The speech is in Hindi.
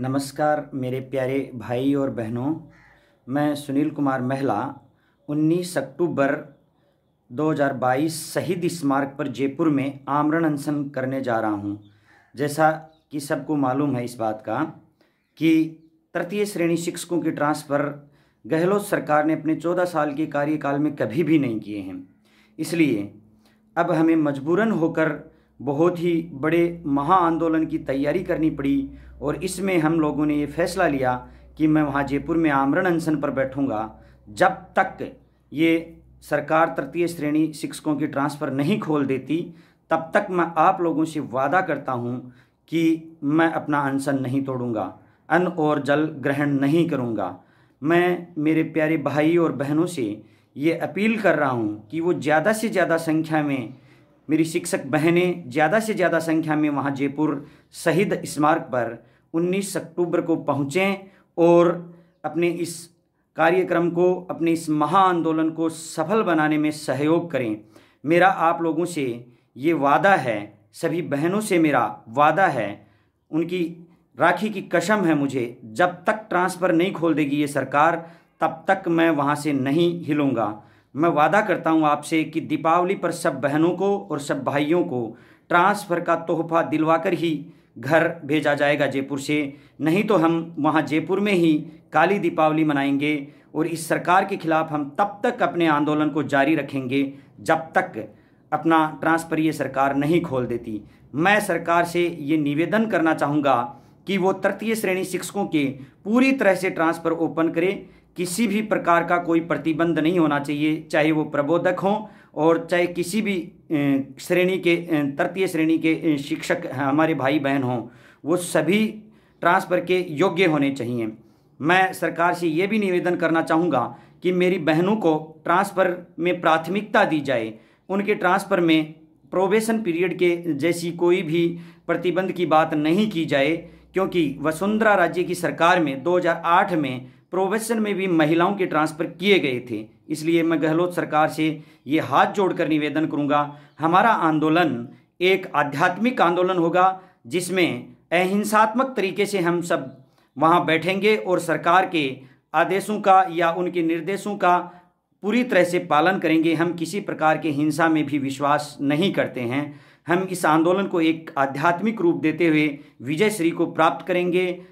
नमस्कार मेरे प्यारे भाई और बहनों मैं सुनील कुमार महला 19 अक्टूबर 2022 शहीद स्मारक पर जयपुर में आमरण अनशन करने जा रहा हूं जैसा कि सबको मालूम है इस बात का कि तृतीय श्रेणी शिक्षकों की ट्रांसफ़र गहलोत सरकार ने अपने 14 साल के कार्यकाल में कभी भी नहीं किए हैं इसलिए अब हमें मजबूरन होकर बहुत ही बड़े महा आंदोलन की तैयारी करनी पड़ी और इसमें हम लोगों ने ये फैसला लिया कि मैं वहाँ जयपुर में आमरण अनशन पर बैठूँगा जब तक ये सरकार तृतीय श्रेणी शिक्षकों की ट्रांसफ़र नहीं खोल देती तब तक मैं आप लोगों से वादा करता हूँ कि मैं अपना अनशन नहीं तोड़ूँगा अन्न और जल ग्रहण नहीं करूँगा मैं मेरे प्यारे भाई और बहनों से ये अपील कर रहा हूँ कि वो ज़्यादा से ज़्यादा संख्या में मेरी शिक्षक बहनें ज़्यादा से ज़्यादा संख्या में वहाँ जयपुर शहीद स्मारक पर 19 अक्टूबर को पहुँचें और अपने इस कार्यक्रम को अपने इस महा आंदोलन को सफल बनाने में सहयोग करें मेरा आप लोगों से ये वादा है सभी बहनों से मेरा वादा है उनकी राखी की कसम है मुझे जब तक ट्रांसफ़र नहीं खोल देगी ये सरकार तब तक मैं वहाँ से नहीं हिलूँगा मैं वादा करता हूँ आपसे कि दीपावली पर सब बहनों को और सब भाइयों को ट्रांसफ़र का तोहफा दिलवाकर ही घर भेजा जाएगा जयपुर से नहीं तो हम वहाँ जयपुर में ही काली दीपावली मनाएंगे और इस सरकार के खिलाफ हम तब तक अपने आंदोलन को जारी रखेंगे जब तक अपना ट्रांसफर ये सरकार नहीं खोल देती मैं सरकार से ये निवेदन करना चाहूँगा कि वो तृतीय श्रेणी शिक्षकों के पूरी तरह से ट्रांसफ़र ओपन करें किसी भी प्रकार का कोई प्रतिबंध नहीं होना चाहिए चाहे वो प्रबोधक हों और चाहे किसी भी श्रेणी के तृतीय श्रेणी के शिक्षक हमारे भाई बहन हों वो सभी ट्रांसफ़र के योग्य होने चाहिए मैं सरकार से ये भी निवेदन करना चाहूँगा कि मेरी बहनों को ट्रांसफ़र में प्राथमिकता दी जाए उनके ट्रांसफ़र में प्रोबेशन पीरियड के जैसी कोई भी प्रतिबंध की बात नहीं की जाए क्योंकि वसुंधरा राज्य की सरकार में 2008 में प्रोवेशन में भी महिलाओं के ट्रांसफ़र किए गए थे इसलिए मैं गहलोत सरकार से ये हाथ जोड़कर निवेदन करूंगा हमारा आंदोलन एक आध्यात्मिक आंदोलन होगा जिसमें अहिंसात्मक तरीके से हम सब वहाँ बैठेंगे और सरकार के आदेशों का या उनके निर्देशों का पूरी तरह से पालन करेंगे हम किसी प्रकार के हिंसा में भी विश्वास नहीं करते हैं हम इस आंदोलन को एक आध्यात्मिक रूप देते हुए विजय श्री को प्राप्त करेंगे